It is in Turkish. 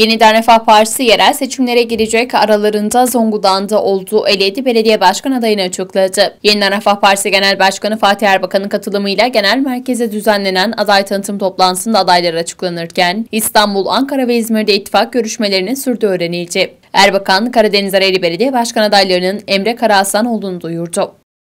Yeniden Refah Partisi yerel seçimlere girecek aralarında Zonguldak'ta olduğu 57 belediye başkan adayını açıkladı. Yeniden Refah Partisi Genel Başkanı Fatih Erbakan'ın katılımıyla genel merkeze düzenlenen aday tanıtım toplantısında adaylar açıklanırken İstanbul, Ankara ve İzmir'de ittifak görüşmelerinin sürdüğü öğrenildi. Erbakan, Karadeniz Ereğli Belediye Başkan adaylarının Emre Karahasan olduğunu duyurdu.